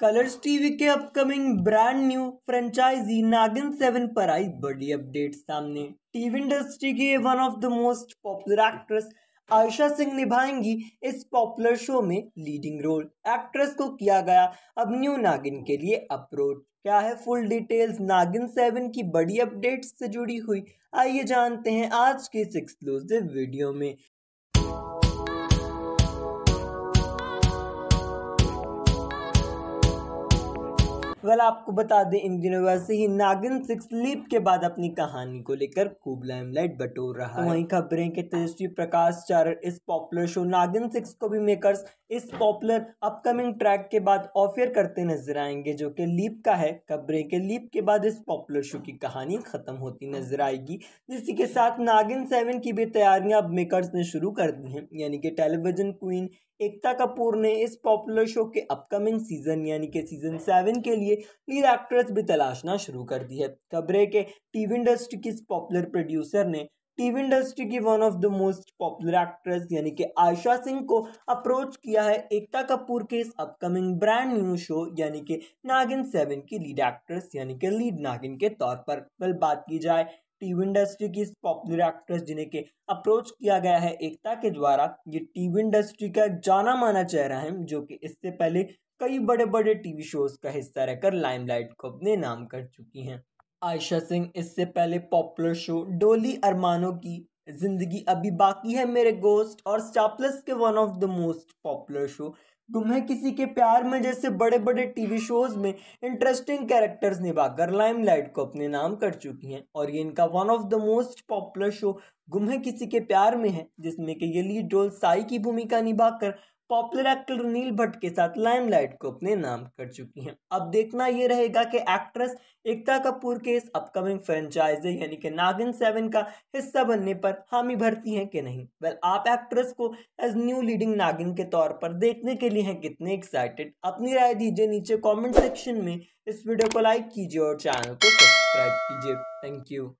colours TV के upcoming brand new franchise Naagin seven पर आई बड़ी अपडेट सामने टीवी इंडस्ट्री की one of the most popular actress Ayesha Singh निभाएंगी इस पॉपुलर शो में लीडिंग रोल एक्ट्रेस को किया गया अब न्यू नागिन के लिए अप्रोच क्या है फुल डिटेल्स नागिन सेवन की बड़ी अपडेट से जुड़ी हुई आइए जानते हैं आज के इस एक्सक्लूसिव वीडियो में वेल आपको बता दें इन दिनों वैसे ही नागिन सिक्स लीप के बाद अपनी कहानी को लेकर खूब लाइमलाइट बटोर रहा तो है वहीं खबरें के तेजस्वी प्रकाश चारण इस पॉपुलर शो नागिन सिक्स को भी मेकर्स इस पॉपुलर अपकमिंग ट्रैक के बाद ऑफियर करते नजर आएंगे जो कि लीप का है खबरें के लीप के बाद इस पॉपुलर शो की कहानी खत्म होती नजर आएगी जिसी के साथ नागिन सेवन की भी तैयारियां अब मेकर्स ने शुरू कर दी हैं यानी कि टेलीविजन क्वीन एकता कपूर ने इस पॉपुलर शो के अपकमिंग सीजन यानी कि सीजन सेवन के लिए लीड एक्ट्रेस भी तलाशना शुरू कर दी है खबरें के टीवी इंडस्ट्री की इस पॉपुलर प्रोड्यूसर ने टीवी इंडस्ट्री की one of the most popular actress यानी कि आयशा सिंह को अप्रोच किया है एकता कपूर के इस अपकमिंग ब्रांड न्यू शो यानी कि नागिन सेवन की लीड एक्ट्रेस यानी कि लीड नागिन के तौर पर वेल बात की जाए टीवी इंडस्ट्री की इस पॉपुलर एक्ट्रेस जिन्हें के अप्रोच किया गया है एकता के द्वारा ये टीवी इंडस्ट्री का जाना माना चेहरा है जो कि इससे पहले कई बड़े बड़े टीवी शोज का हिस्सा रहकर लाइमलाइट को अपने नाम कर चुकी हैं आयशा सिंह इससे पहले पॉपुलर शो डोली अरमानों की जिंदगी अभी बाकी है मेरे गोस्ट और स्टापलस के one of the most popular show तुम्हें किसी के प्यार में जैसे बड़े बड़े टीवी शोज में इंटरेस्टिंग कैरेक्टर्स निभाकर लाइमलाइट को अपने नाम कर चुकी हैं और ये इनका one of the most popular show गुम है किसी के प्यार में है जिसमें कि ये लीड रोल साई की भूमिका निभाकर पॉपुलर एक्टर नील भट्ट के साथ लाइमलाइट को अपने नाम कर चुकी हैं अब देखना यह रहेगा कि एक्ट्रेस एकता कपूर के इस अपकमिंग फ्रेंचाइजी यानी कि नागिन सेवन का हिस्सा बनने पर हामी भरती हैं कि नहीं वेल well, आप एक्ट्रेस को एज न्यू लीडिंग नागिन के तौर पर देखने के लिए हैं कितने एक्साइटेड अपनी राय दीजिए नीचे कॉमेंट सेक्शन में इस वीडियो को लाइक कीजिए और चैनल को सब्सक्राइब कीजिए थैंक यू